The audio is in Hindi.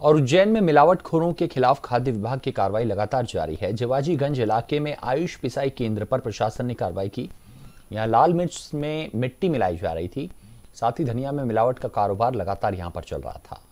और उज्जैन में मिलावटखोरों के खिलाफ खाद्य विभाग की कार्रवाई लगातार जारी है जिवाजीगंज इलाके में आयुष पिसाई केंद्र पर प्रशासन ने कार्रवाई की यहाँ लाल मिर्च में मिट्टी मिलाई जा रही थी साथ ही धनिया में मिलावट का कारोबार लगातार यहाँ पर चल रहा था